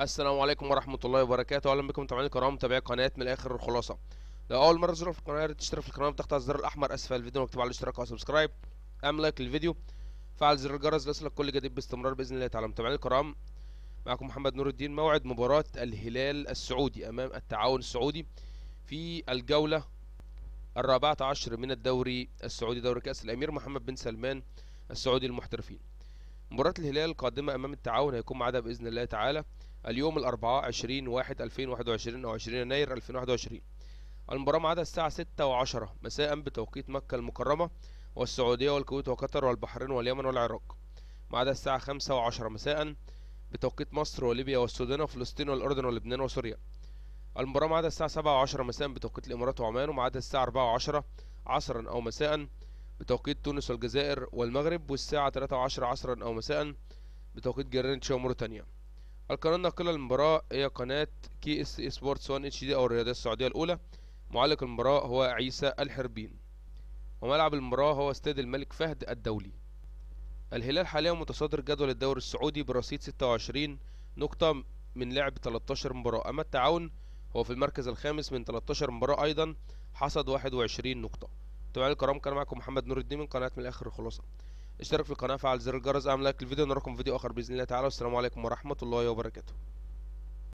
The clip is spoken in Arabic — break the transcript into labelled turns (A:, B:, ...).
A: السلام عليكم ورحمة الله وبركاته أهلا بكم متابعينا الكرام متابعي قناة من الآخر الخلاصة لو أول مرة تزور في القناة تشترك في القناة وتضغط على الزر الأحمر أسفل الفيديو واكتب على الاشتراك أو سبسكرايب اعمل لايك للفيديو فعل زر الجرس ليصلك كل جديد باستمرار بإذن الله تعالى متابعينا الكرام معكم محمد نور الدين موعد مباراة الهلال السعودي أمام التعاون السعودي في الجولة الرابعة عشر من الدوري السعودي دوري كأس الأمير محمد بن سلمان السعودي المحترفين مباراة الهلال القادمة أمام التعاون هيكون معادها بإذن الله تعالى اليوم الأربعاء 20 1 2021 أو 20 يناير 2021 المباراة ميعادها الساعة 6 وعشرة مساء بتوقيت مكة المكرمة والسعودية والكويت وقطر والبحرين واليمن والعراق ميعادها الساعة 5 وعشرة مساء بتوقيت مصر وليبيا والسودان وفلسطين والأردن ولبنان وسوريا المباراة ميعادها الساعة 7 وعشرة مساء بتوقيت الإمارات وعمان وميعادها الساعة 4 وعشرة عصرا أو مساء بتوقيت تونس والجزائر والمغرب والساعة 3 وعشرة عصرا أو مساء بتوقيت جرينتش وموريتانيا القناة الناقلة للمباراة هي قناة كي اس اي سبورتس 1 اتش دي او الرياضية السعودية الأولى معلق المباراة هو عيسى الحربين وملعب المباراة هو استاد الملك فهد الدولي الهلال حاليا متصدر جدول الدوري السعودي برصيد 26 نقطة من لعب 13 مباراة أما التعاون هو في المركز الخامس من 13 مباراة أيضا حصد 21 نقطة تابعوا الكرام كان معكم محمد نور الدين من قناة من الآخر خلاصه اشترك في القناة فعل زر الجرس اعمل لايك للفيديو نراكم فيديو اخر باذن الله تعالى والسلام عليكم ورحمة الله وبركاته